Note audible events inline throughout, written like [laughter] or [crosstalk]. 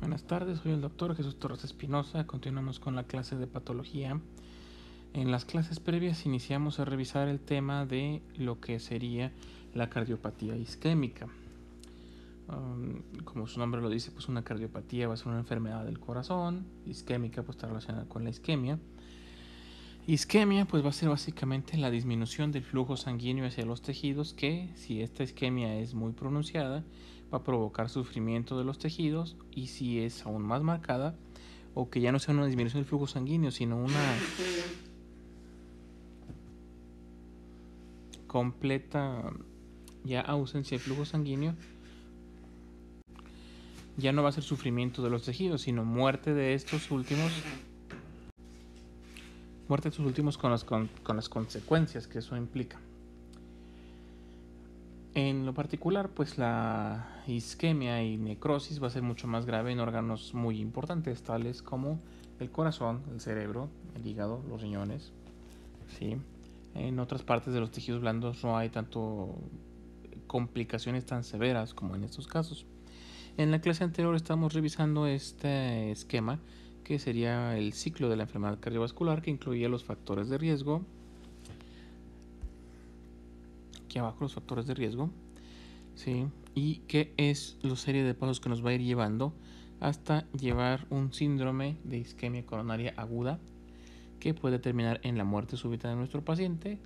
Buenas tardes, soy el doctor Jesús Torres Espinosa. Continuamos con la clase de patología. En las clases previas iniciamos a revisar el tema de lo que sería la cardiopatía isquémica. Um, como su nombre lo dice, pues una cardiopatía va a ser una enfermedad del corazón. Isquémica, pues está relacionada con la isquemia. Isquemia pues va a ser básicamente la disminución del flujo sanguíneo hacia los tejidos que, si esta isquemia es muy pronunciada, va a provocar sufrimiento de los tejidos y si es aún más marcada, o que ya no sea una disminución del flujo sanguíneo, sino una completa ya ausencia de flujo sanguíneo, ya no va a ser sufrimiento de los tejidos, sino muerte de estos últimos muerte de sus últimos con las, con las consecuencias que eso implica. En lo particular, pues la isquemia y necrosis va a ser mucho más grave en órganos muy importantes, tales como el corazón, el cerebro, el hígado, los riñones. ¿sí? En otras partes de los tejidos blandos no hay tanto complicaciones tan severas como en estos casos. En la clase anterior estamos revisando este esquema que sería el ciclo de la enfermedad cardiovascular que incluía los factores de riesgo. Aquí abajo los factores de riesgo. ¿sí? Y qué es la serie de pasos que nos va a ir llevando hasta llevar un síndrome de isquemia coronaria aguda que puede terminar en la muerte súbita de nuestro paciente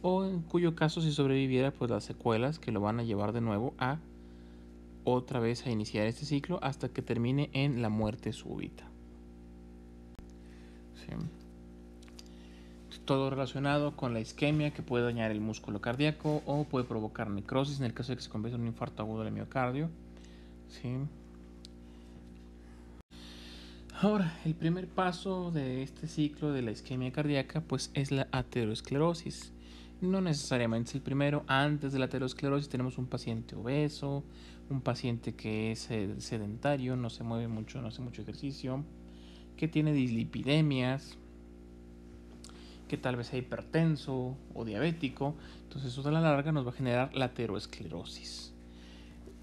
o en cuyo caso si sobreviviera pues las secuelas que lo van a llevar de nuevo a otra vez a iniciar este ciclo hasta que termine en la muerte súbita. Todo relacionado con la isquemia que puede dañar el músculo cardíaco o puede provocar necrosis en el caso de que se convierta en un infarto agudo del miocardio. ¿sí? Ahora, el primer paso de este ciclo de la isquemia cardíaca pues es la aterosclerosis. No necesariamente es el primero, antes de la aterosclerosis tenemos un paciente obeso, un paciente que es eh, sedentario, no se mueve mucho, no hace mucho ejercicio, que tiene dislipidemias, que tal vez sea hipertenso o diabético, entonces eso a la larga nos va a generar lateroesclerosis.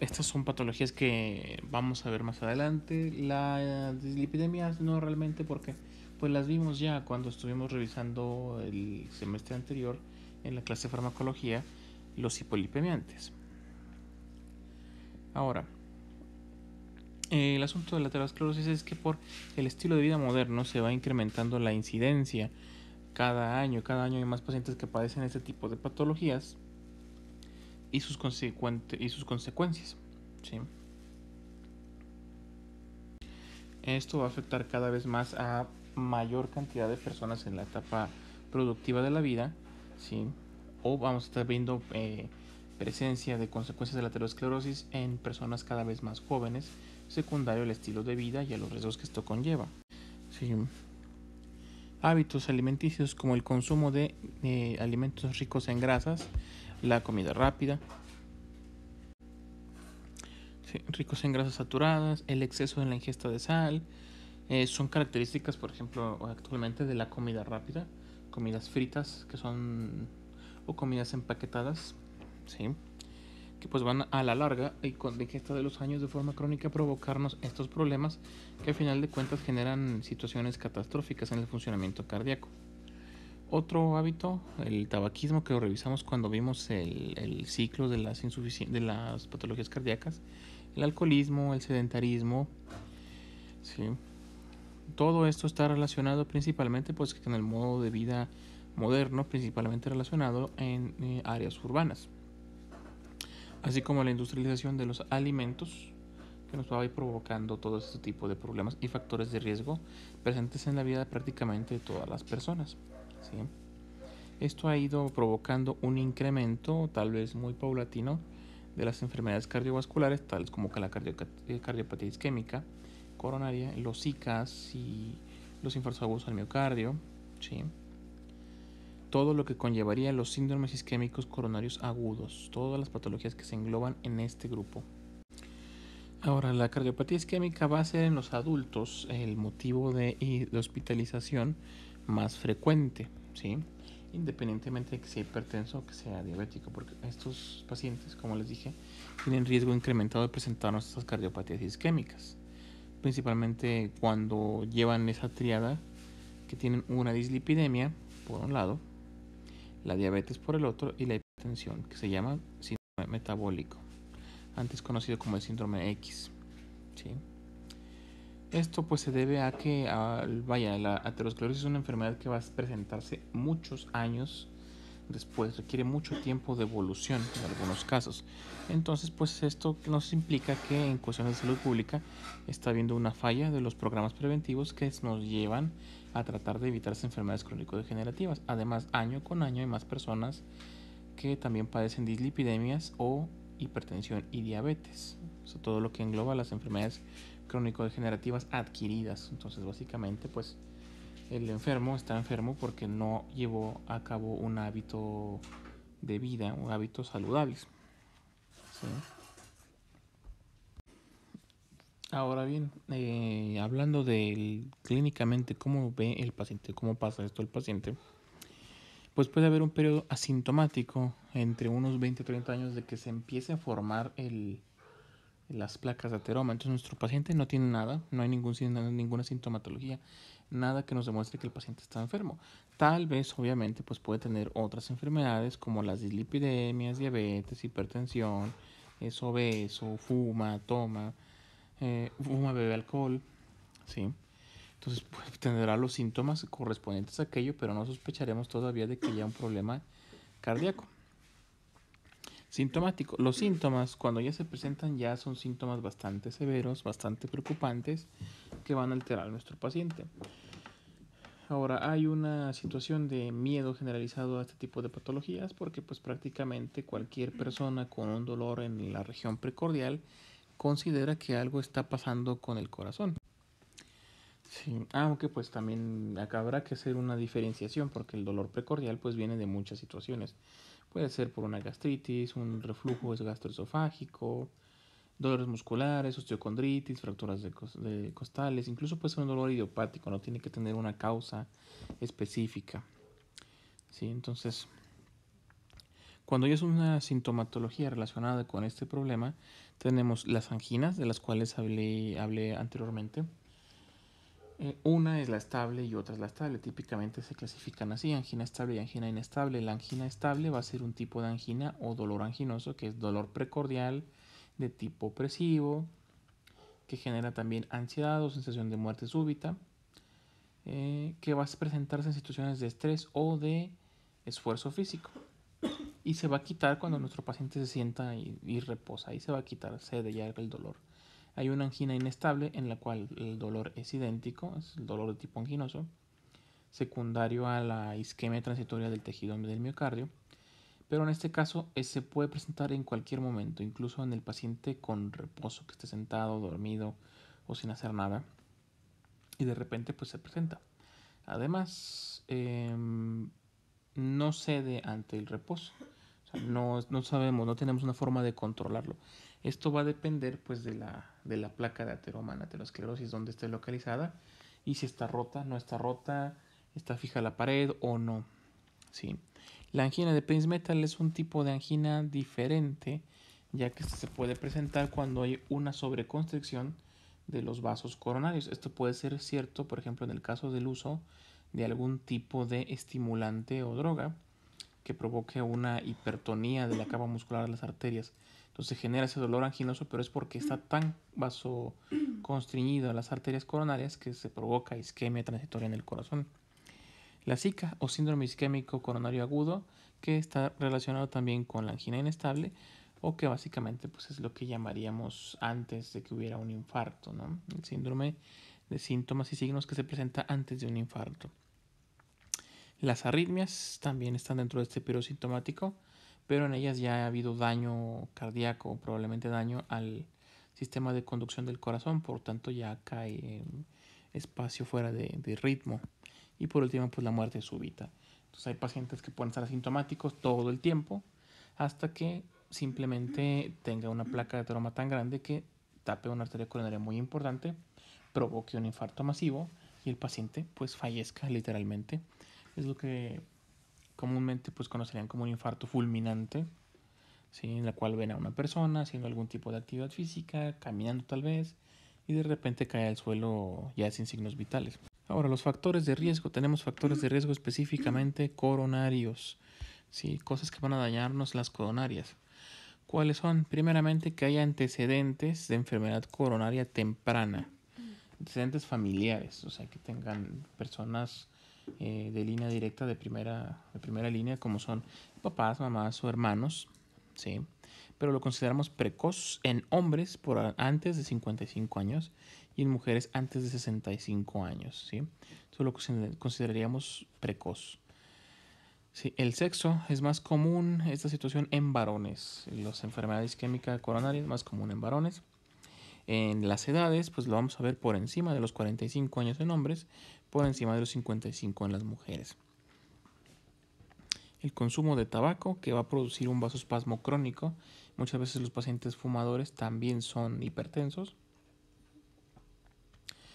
Estas son patologías que vamos a ver más adelante. las dislipidemias no realmente porque pues las vimos ya cuando estuvimos revisando el semestre anterior en la clase de farmacología los hipolipemiantes. Ahora, el asunto de la aterosclerosis es que por el estilo de vida moderno se va incrementando la incidencia cada año. Cada año hay más pacientes que padecen este tipo de patologías y sus, y sus consecuencias. Esto va a afectar cada vez más a mayor cantidad de personas en la etapa productiva de la vida. ¿sí? O vamos a estar viendo... Eh, presencia de consecuencias de la aterosclerosis en personas cada vez más jóvenes, secundario al estilo de vida y a los riesgos que esto conlleva. Hábitos alimenticios como el consumo de eh, alimentos ricos en grasas, la comida rápida, ricos en grasas saturadas, el exceso en la ingesta de sal, eh, son características, por ejemplo, actualmente de la comida rápida, comidas fritas que son o comidas empaquetadas que pues van a la larga y con la ingesta de los años de forma crónica provocarnos estos problemas que al final de cuentas generan situaciones catastróficas en el funcionamiento cardíaco. Otro hábito, el tabaquismo, que revisamos cuando vimos el, ciclo de las, de las patologías cardíacas, el alcoholismo, el sedentarismo, todo esto está relacionado principalmente pues, con el modo de vida moderno, principalmente relacionado en eh, áreas urbanas así como la industrialización de los alimentos que nos va a ir provocando todo este tipo de problemas y factores de riesgo presentes en la vida de prácticamente todas las personas. Esto ha ido provocando un incremento, tal vez muy paulatino, de las enfermedades cardiovasculares, tales como la eh, cardiopatía isquémica, coronaria, los ICAS y los infartos al miocardio todo lo que conllevaría los síndromes isquémicos coronarios agudos, todas las patologías que se engloban en este grupo. Ahora, la cardiopatía isquémica va a ser en los adultos el motivo de, hospitalización más frecuente, ¿sí? independientemente de que sea hipertenso o que sea diabético, porque estos pacientes, como les dije, tienen riesgo incrementado de presentarnos estas cardiopatías isquémicas, principalmente cuando llevan esa triada que tienen una dislipidemia, por un lado, la diabetes por el otro y la hipertensión, que se llama síndrome metabólico, antes conocido como el síndrome X. Esto pues se debe a que, vaya, la aterosclerosis es una enfermedad que va a presentarse muchos años después requiere mucho tiempo de evolución en algunos casos. Entonces, pues esto nos implica que en cuestiones de salud pública está habiendo una falla de los programas preventivos que nos llevan a tratar de evitar las enfermedades crónico-degenerativas. Además, año con año hay más personas que también padecen dislipidemias o hipertensión y diabetes. todo lo que engloba las enfermedades crónico-degenerativas adquiridas. Entonces, básicamente, pues el enfermo está enfermo porque no llevó a cabo un hábito de vida un hábito saludables. Ahora bien, eh, hablando de clínicamente cómo ve el paciente, cómo pasa esto el paciente, pues puede haber un periodo asintomático entre unos 20 o 30 años de que se empiece a formar el, las placas de ateroma. Entonces nuestro paciente no tiene nada, no hay ningún, ninguna sintomatología, nada que nos demuestre que el paciente está enfermo. Tal vez, obviamente, pues puede tener otras enfermedades como las dislipidemias, diabetes, hipertensión, es obeso, fuma, toma, eh, fuma, bebe alcohol, ¿sí? Entonces [laughs] pues, tendrá los síntomas correspondientes a aquello, pero no sospecharemos todavía de que haya un problema cardíaco. Sintomático. Los síntomas, cuando ya se presentan, ya son síntomas bastante severos, bastante preocupantes, que van a alterar a nuestro paciente. Ahora, hay una situación de miedo generalizado a este tipo de patologías porque pues prácticamente cualquier persona con un dolor en la región precordial considera que algo está pasando con el corazón. aunque pues también acabará habrá que hacer una diferenciación porque el dolor precordial pues viene de muchas situaciones. Puede ser por una gastritis, un reflujo gastroesofágico, dolores musculares, osteocondritis, fracturas de, costales, incluso puede ser un dolor idiopático, no tiene que tener una causa específica. ¿Sí? Entonces, cuando es una sintomatología relacionada con este problema, tenemos las anginas, de las cuales hablé anteriormente, eh, una es la estable y otra es la estable. Típicamente se clasifican así, angina estable y angina inestable. La angina estable va a ser un tipo de angina o dolor anginoso, que es dolor precordial de tipo opresivo, que genera también ansiedad o sensación de muerte súbita, eh, que va a presentarse en situaciones de estrés o de esfuerzo físico. Y se va a quitar cuando nuestro paciente se sienta y, reposa, y se va a quitar, se de ya el dolor. Hay una angina inestable en la cual el dolor es idéntico, es el dolor de tipo anginoso, secundario a la isquemia transitoria del tejido del miocardio, pero en este caso eh, se puede presentar en cualquier momento, incluso en el paciente con reposo, que esté sentado, dormido o sin hacer nada, y de repente pues se presenta. Además, em, no cede ante el reposo. no sabemos, no tenemos una forma de controlarlo. Esto va a depender pues de la, de la placa de ateroma, aterosclerosis, donde esté localizada y si está rota, no está rota, está fija la pared o no. ¿sí? La angina de Prince Metal es un tipo de angina diferente, ya que se puede presentar cuando hay una sobreconstricción de los vasos coronarios. Esto puede ser cierto, por ejemplo, en el caso del uso de algún tipo de estimulante o droga que provoque una hipertonía de la capa muscular de las arterias. Entonces genera ese dolor anginoso, pero es porque está tan a las arterias coronarias que se provoca isquemia transitoria en el corazón. La zika o síndrome isquémico coronario agudo, que está relacionado también con la angina inestable, o que básicamente pues, es lo que llamaríamos antes de que hubiera un infarto, ¿no? El síndrome de síntomas y signos que se presenta antes de un infarto. Las arritmias también están dentro de este periodo sintomático pero en ellas ya ha habido daño cardíaco, probablemente daño al sistema de conducción del corazón, por tanto ya cae espacio fuera de, de ritmo. Y por último, pues la muerte súbita. Entonces hay pacientes que pueden estar asintomáticos todo el tiempo hasta que simplemente tenga una placa de trauma tan grande que tape una arteria coronaria muy importante, provoque un infarto masivo y el paciente pues fallezca literalmente. Es lo que comúnmente pues conocerían como un infarto fulminante, en la cual ven a una persona haciendo algún tipo de actividad física, caminando tal vez, y de repente cae al suelo ya sin signos vitales. Ahora, los factores de riesgo, tenemos factores de riesgo específicamente coronarios, ¿sí? cosas que van a dañarnos las coronarias. ¿Cuáles son? Primeramente, que haya antecedentes de enfermedad coronaria temprana, antecedentes familiares, o sea, que tengan personas eh, de línea directa de primera, primera línea, como son papás, mamás o hermanos, ¿sí? pero lo consideramos precoz en hombres por antes de 55 años y en mujeres antes de 65 años. ¿sí? Eso lo consideraríamos precoz. Sí, el sexo es más común esta situación en varones. Las enfermedades químicas coronarias más común en varones. En las edades, pues lo vamos a ver por encima de los 45 años en hombres, por encima de los 55 en las mujeres. El consumo de tabaco, que va a producir un vasospasmo crónico. Muchas veces los pacientes fumadores también son hipertensos.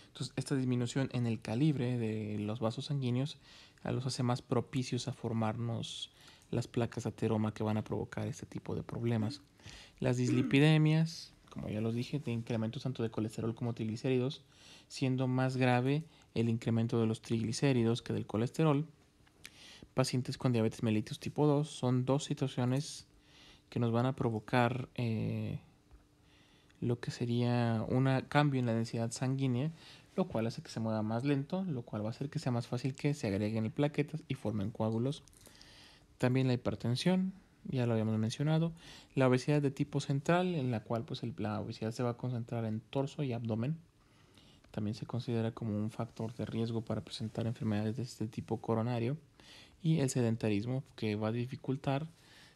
Entonces, esta disminución en el calibre de los vasos sanguíneos los hace más propicios a formarnos las placas ateroma que van a provocar este tipo de problemas. Las dislipidemias, como ya los dije, de incrementos tanto de colesterol como triglicéridos, siendo más grave el incremento de los triglicéridos que del colesterol. Pacientes con diabetes mellitus tipo 2 son dos situaciones que nos van a provocar eh, lo que sería un cambio en la densidad sanguínea, lo cual hace que se mueva más lento, lo cual va a hacer que sea más fácil que se agreguen plaquetas y formen coágulos. También la hipertensión, ya lo habíamos mencionado. La obesidad de tipo central, en la cual pues, el, la obesidad se va a concentrar en torso y abdomen. También se considera como un factor de riesgo para presentar enfermedades de este tipo coronario. Y el sedentarismo, que va a dificultar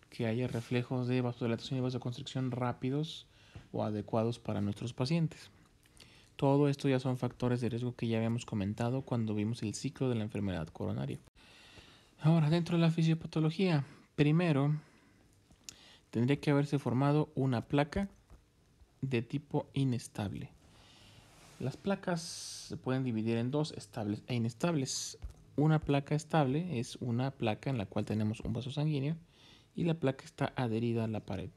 que haya reflejos de vasodilatación y vasoconstricción rápidos o adecuados para nuestros pacientes. Todo esto ya son factores de riesgo que ya habíamos comentado cuando vimos el ciclo de la enfermedad coronaria. Ahora, dentro de la fisiopatología, primero tendría que haberse formado una placa de tipo inestable. Las placas se pueden dividir en dos, estables e inestables. Una placa estable es una placa en la cual tenemos un vaso sanguíneo y la placa está adherida a la pared.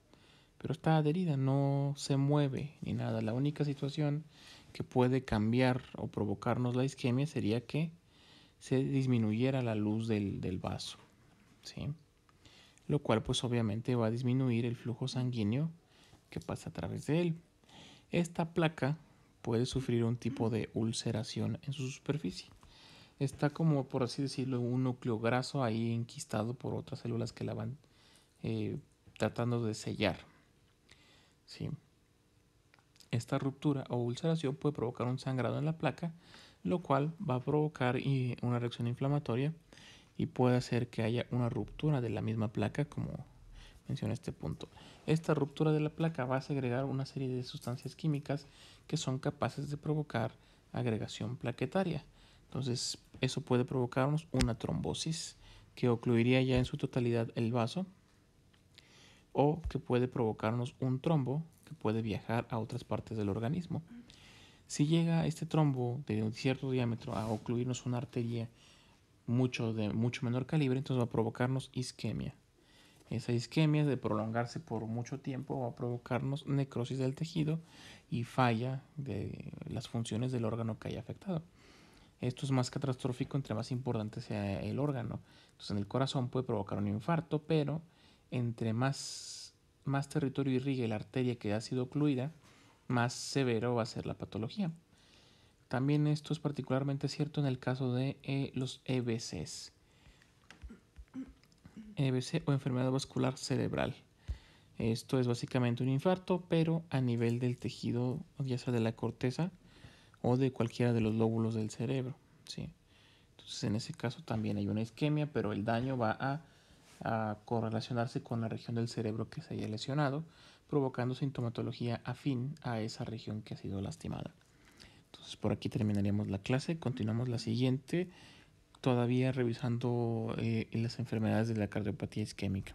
Pero está adherida, no se mueve ni nada. La única situación que puede cambiar o provocarnos la isquemia sería que se disminuyera la luz del, del vaso. ¿sí? lo cual pues obviamente va a disminuir el flujo sanguíneo que pasa a través de él. Esta placa puede sufrir un tipo de ulceración en su superficie. Está como por así decirlo un núcleo graso ahí enquistado por otras células que la van eh, tratando de sellar. ¿Sí? Esta ruptura o ulceración puede provocar un sangrado en la placa, lo cual va a provocar eh, una reacción inflamatoria y puede hacer que haya una ruptura de la misma placa, como menciona este punto. Esta ruptura de la placa va a segregar una serie de sustancias químicas que son capaces de provocar agregación plaquetaria. Entonces, eso puede provocarnos una trombosis que ocluiría ya en su totalidad el vaso o que puede provocarnos un trombo que puede viajar a otras partes del organismo. Si llega este trombo de un cierto diámetro a ocluirnos una arteria mucho de mucho menor calibre, entonces va a provocarnos isquemia. Esa isquemia de prolongarse por mucho tiempo va a provocarnos necrosis del tejido y falla de las funciones del órgano que haya afectado. Esto es más catastrófico entre más importante sea el órgano. Entonces en el corazón puede provocar un infarto, pero entre más, más territorio irrigue la arteria que ha sido ocluida, más severo va a ser la patología. También esto es particularmente cierto en el caso de eh, los EBCs. EBC o enfermedad vascular cerebral. Esto es básicamente un infarto, pero a nivel del tejido, ya sea de la corteza o de cualquiera de los lóbulos del cerebro. ¿sí? Entonces, en ese caso también hay una isquemia, pero el daño va a correlacionarse con la región del cerebro que se haya lesionado, provocando sintomatología afín a esa región que ha sido lastimada. Entonces por aquí terminaríamos la clase, continuamos la siguiente, todavía revisando eh, las enfermedades de la cardiopatía isquémica.